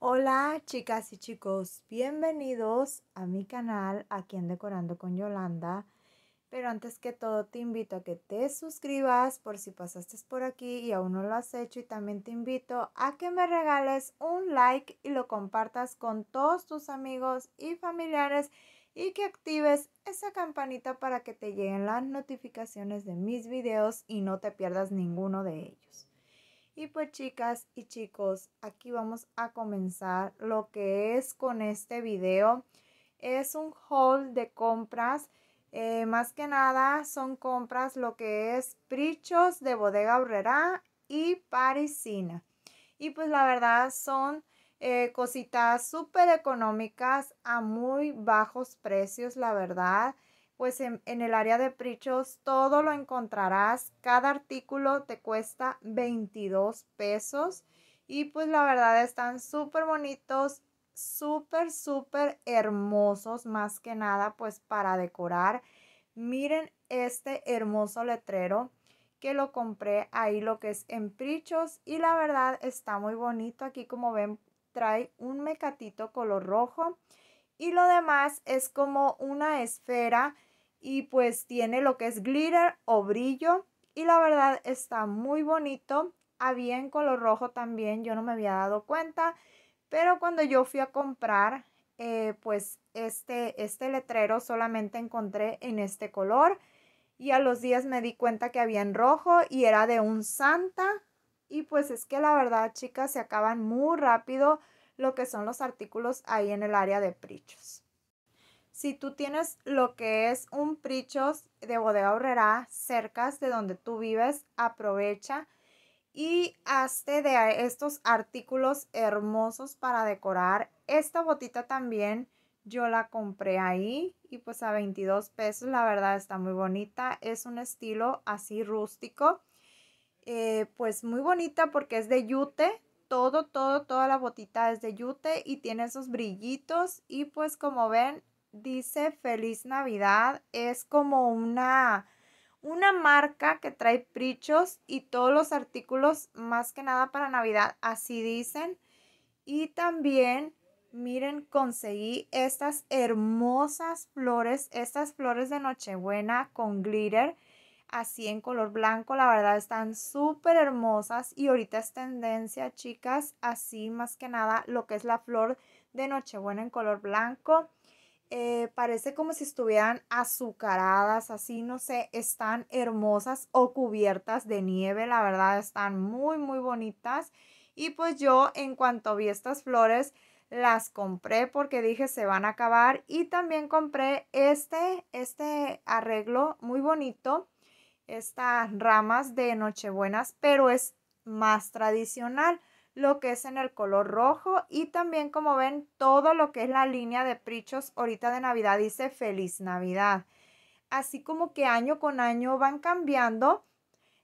Hola chicas y chicos, bienvenidos a mi canal aquí en Decorando con Yolanda. Pero antes que todo te invito a que te suscribas por si pasaste por aquí y aún no lo has hecho y también te invito a que me regales un like y lo compartas con todos tus amigos y familiares y que actives esa campanita para que te lleguen las notificaciones de mis videos y no te pierdas ninguno de ellos. Y pues chicas y chicos, aquí vamos a comenzar lo que es con este video. Es un haul de compras. Eh, más que nada son compras lo que es prichos de bodega horrera y parisina. Y pues la verdad son eh, cositas súper económicas a muy bajos precios, la verdad. Pues en, el área de Prichos todo lo encontrarás. Cada artículo te cuesta 22 pesos. Y pues la verdad están súper bonitos, súper, súper hermosos, más que nada pues para decorar. Miren este hermoso letrero que lo compré ahí lo que es en Prichos y la verdad está muy bonito. Aquí como ven trae un mecatito color rojo y lo demás es como una esfera y pues tiene lo que es glitter o brillo y la verdad está muy bonito. Había en color rojo también, yo no me había dado cuenta, pero cuando yo fui a comprar, eh, pues este, este letrero solamente encontré en este color y a los días me di cuenta que había en rojo y era de un santa y pues es que la verdad, chicas, se acaban muy rápido lo que son los artículos ahí en el área de prichos. Si tú tienes lo que es un prichos de bodega horrera cerca de donde tú vives, aprovecha y hazte de estos artículos hermosos para decorar. Esta botita también yo la compré ahí y pues a 22 pesos la verdad está muy bonita. Es un estilo así rústico eh, pues muy bonita porque es de yute, todo, todo, toda la botita es de yute y tiene esos brillitos y pues como ven dice Feliz Navidad, es como una, una marca que trae prichos y todos los artículos más que nada para Navidad, así dicen. Y también, miren, conseguí estas hermosas flores, estas flores de Nochebuena con glitter así en color blanco. La verdad están súper hermosas y ahorita es tendencia, chicas, así más que nada lo que es la flor de Nochebuena en color blanco. Eh, parece como si estuvieran azucaradas, así no sé, están hermosas o cubiertas de nieve, la verdad están muy muy bonitas. Y pues yo en cuanto vi estas flores, las compré porque dije se van a acabar y también compré este, este arreglo muy bonito estas ramas de Nochebuenas, pero es más tradicional, lo que es en el color rojo y también como ven todo lo que es la línea de prichos ahorita de Navidad dice Feliz Navidad. Así como que año con año van cambiando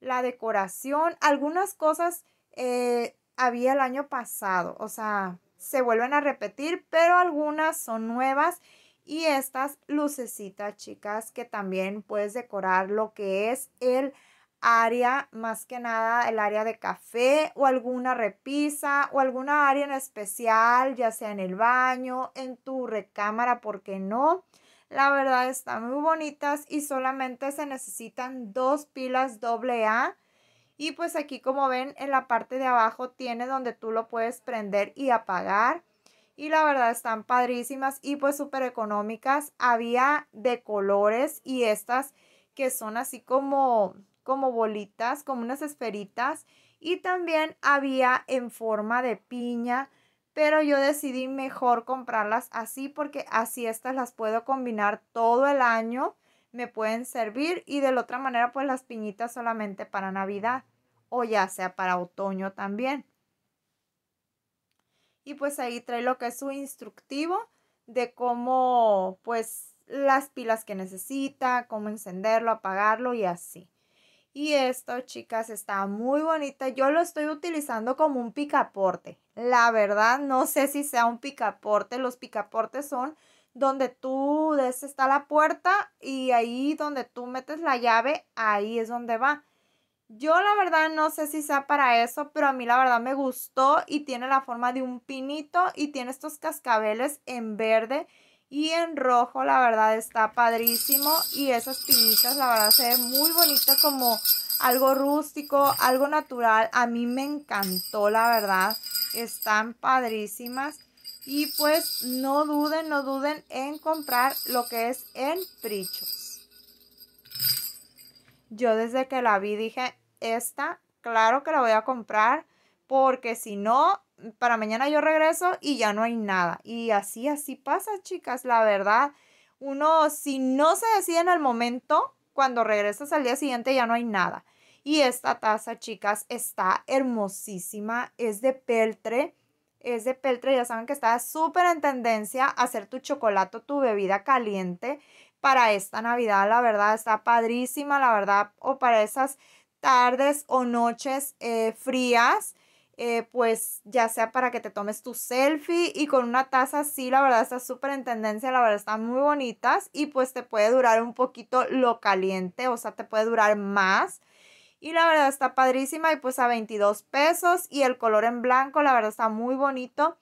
la decoración, algunas cosas eh, había el año pasado, o sea, se vuelven a repetir, pero algunas son nuevas y estas lucecitas chicas que también puedes decorar lo que es el área, más que nada el área de café o alguna repisa o alguna área en especial, ya sea en el baño, en tu recámara, porque no? La verdad están muy bonitas y solamente se necesitan dos pilas AA. Y pues aquí como ven en la parte de abajo tiene donde tú lo puedes prender y apagar y la verdad están padrísimas y pues súper económicas. Había de colores y estas que son así como, como bolitas, como unas esferitas. Y también había en forma de piña, pero yo decidí mejor comprarlas así porque así estas las puedo combinar todo el año, me pueden servir y de la otra manera pues las piñitas solamente para Navidad o ya sea para otoño también y pues ahí trae lo que es su instructivo de cómo pues las pilas que necesita, cómo encenderlo, apagarlo y así. Y esto, chicas, está muy bonita. Yo lo estoy utilizando como un picaporte. La verdad, no sé si sea un picaporte. Los picaportes son donde tú, está la puerta y ahí donde tú metes la llave, ahí es donde va. Yo la verdad no sé si sea para eso, pero a mí la verdad me gustó y tiene la forma de un pinito y tiene estos cascabeles en verde y en rojo, la verdad está padrísimo y esas pinitas la verdad se ven muy bonitas como algo rústico, algo natural, a mí me encantó la verdad, están padrísimas y pues no duden, no duden en comprar lo que es el pricho. Yo desde que la vi dije, esta, claro que la voy a comprar, porque si no, para mañana yo regreso y ya no hay nada. Y así, así pasa, chicas, la verdad. Uno, si no se decide en el momento, cuando regresas al día siguiente ya no hay nada. Y esta taza, chicas, está hermosísima, es de peltre es de peltre, ya saben que está súper en tendencia a hacer tu chocolate tu bebida caliente para esta Navidad, la verdad, está padrísima, la verdad, o para esas tardes o noches eh, frías, eh, pues ya sea para que te tomes tu selfie y con una taza así, la verdad está súper en tendencia, la verdad están muy bonitas y pues te puede durar un poquito lo caliente, o sea, te puede durar más. Y la verdad está padrísima y pues a 22 pesos y el color en blanco, la verdad está muy bonito.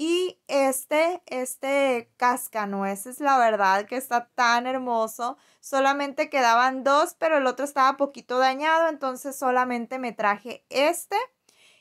Y este este cascanueces, la verdad que está tan hermoso. Solamente quedaban dos, pero el otro estaba poquito dañado, entonces solamente me traje este.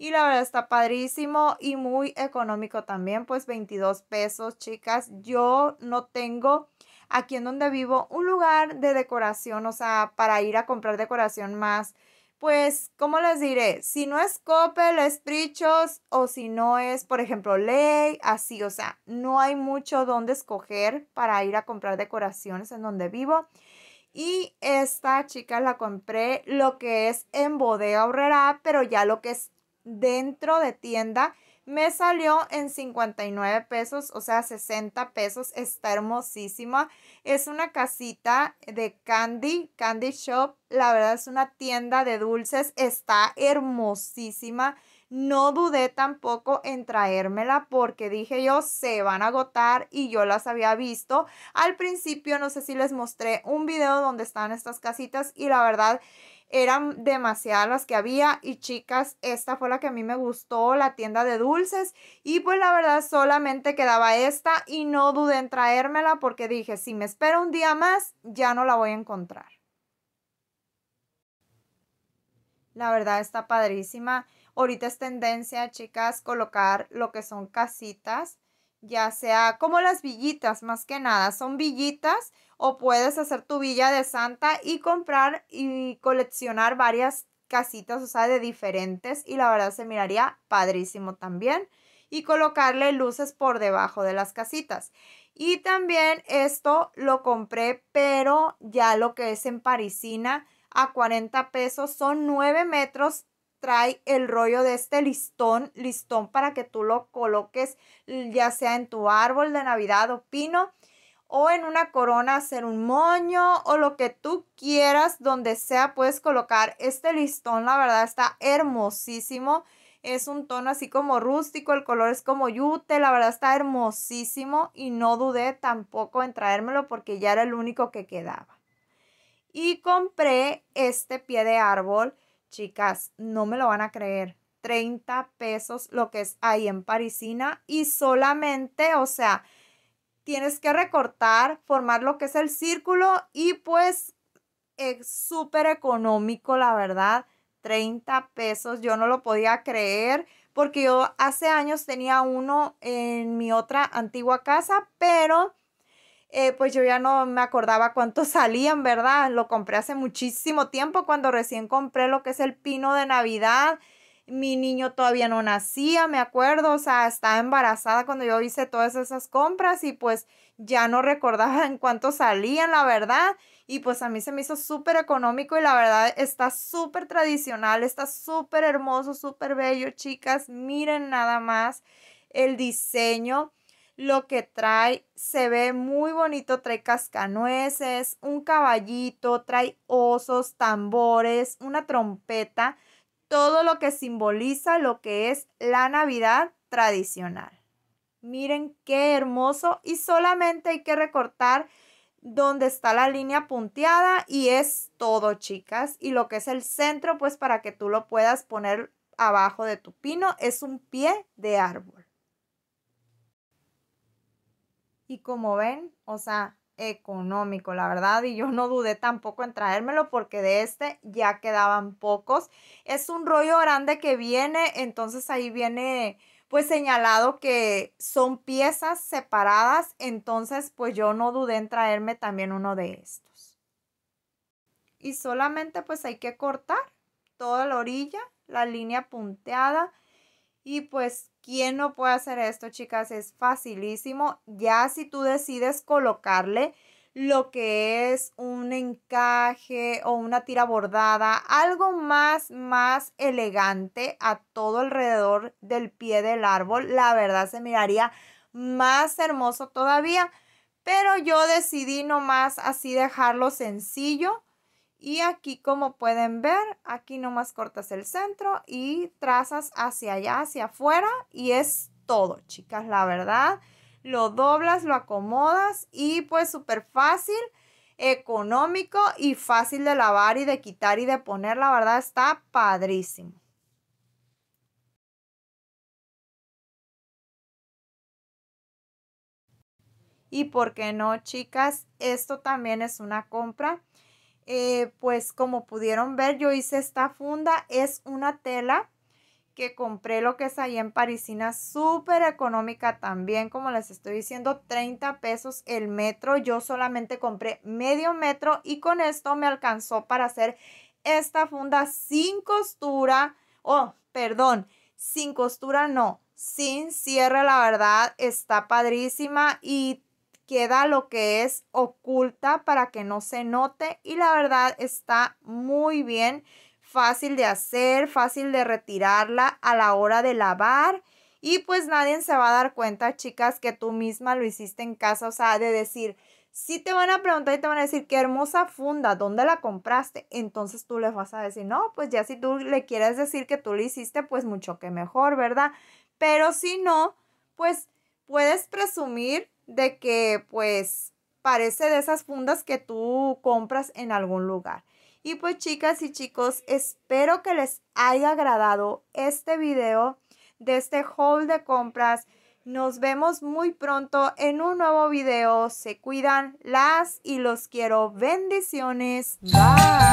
Y la verdad está padrísimo y muy económico también, pues 22 pesos, chicas. Yo no tengo aquí en donde vivo un lugar de decoración, o sea, para ir a comprar decoración más pues, ¿cómo les diré? Si no es Coppel, Estrichos o si no es, por ejemplo, Ley, así, o sea, no hay mucho donde escoger para ir a comprar decoraciones en donde vivo. Y esta chica la compré lo que es en bodega horrera, pero ya lo que es dentro de tienda me salió en 59 pesos, o sea, 60 pesos. Está hermosísima. Es una casita de candy, candy shop. La verdad es una tienda de dulces. Está hermosísima. No dudé tampoco en traérmela porque dije yo, se van a agotar y yo las había visto. Al principio, no sé si les mostré un video donde están estas casitas y la verdad eran demasiadas las que había y chicas, esta fue la que a mí me gustó, la tienda de dulces y pues la verdad solamente quedaba esta y no dudé en traérmela porque dije, si me espero un día más, ya no la voy a encontrar. La verdad está padrísima. Ahorita es tendencia, chicas, colocar lo que son casitas ya sea como las villitas, más que nada, son villitas o puedes hacer tu villa de Santa y comprar y coleccionar varias casitas, o sea, de diferentes y la verdad se miraría padrísimo también y colocarle luces por debajo de las casitas. Y también esto lo compré, pero ya lo que es en Parisina a 40 pesos son 9 metros trae el rollo de este listón, listón para que tú lo coloques ya sea en tu árbol de Navidad o pino o en una corona hacer un moño o lo que tú quieras, donde sea puedes colocar este listón, la verdad está hermosísimo. Es un tono así como rústico, el color es como yute, la verdad está hermosísimo y no dudé tampoco en traérmelo porque ya era el único que quedaba. Y compré este pie de árbol Chicas, no me lo van a creer. 30 pesos lo que es ahí en Parisina y solamente, o sea, tienes que recortar, formar lo que es el círculo y pues es súper económico, la verdad. 30 pesos, yo no lo podía creer porque yo hace años tenía uno en mi otra antigua casa, pero eh, pues yo ya no me acordaba cuánto salían, ¿verdad? Lo compré hace muchísimo tiempo cuando recién compré lo que es el pino de Navidad. Mi niño todavía no nacía, me acuerdo, o sea, estaba embarazada cuando yo hice todas esas compras y pues ya no recordaba en cuánto salían, la verdad. Y pues a mí se me hizo súper económico y la verdad está súper tradicional, está súper hermoso, súper bello, chicas. Miren nada más el diseño lo que trae se ve muy bonito, trae cascanueces, un caballito, trae osos, tambores, una trompeta, todo lo que simboliza lo que es la Navidad tradicional. Miren qué hermoso y solamente hay que recortar donde está la línea punteada y es todo chicas y lo que es el centro pues para que tú lo puedas poner abajo de tu pino es un pie de árbol. Y como ven, o sea, económico, la verdad, y yo no dudé tampoco en traérmelo porque de este ya quedaban pocos. Es un rollo grande que viene, entonces ahí viene pues señalado que son piezas separadas, entonces pues yo no dudé en traerme también uno de estos. Y solamente pues hay que cortar toda la orilla, la línea punteada, y pues, ¿quién no puede hacer esto, chicas? Es facilísimo. Ya si tú decides colocarle lo que es un encaje o una tira bordada, algo más, más elegante a todo alrededor del pie del árbol, la verdad se miraría más hermoso todavía. Pero yo decidí nomás así dejarlo sencillo y aquí como pueden ver, aquí nomás cortas el centro y trazas hacia allá, hacia afuera y es todo, chicas, la verdad. Lo doblas, lo acomodas y pues súper fácil, económico y fácil de lavar y de quitar y de poner, la verdad está padrísimo. Y por qué no, chicas, esto también es una compra eh, pues como pudieron ver, yo hice esta funda. Es una tela que compré lo que es ahí en Parisina, súper económica también, como les estoy diciendo, 30 pesos el metro. Yo solamente compré medio metro y con esto me alcanzó para hacer esta funda sin costura. Oh, perdón, sin costura no, sin cierre, la verdad, está padrísima y queda lo que es oculta para que no se note y la verdad está muy bien, fácil de hacer, fácil de retirarla a la hora de lavar y pues nadie se va a dar cuenta, chicas, que tú misma lo hiciste en casa, o sea, de decir, si te van a preguntar y te van a decir, qué hermosa funda, ¿dónde la compraste? Entonces tú le vas a decir, no, pues ya si tú le quieres decir que tú lo hiciste, pues mucho que mejor, ¿verdad? Pero si no, pues puedes presumir de que pues parece de esas fundas que tú compras en algún lugar. Y pues chicas y chicos, espero que les haya agradado este video de este haul de compras. Nos vemos muy pronto en un nuevo video. Se cuidan las y los quiero. Bendiciones. Bye.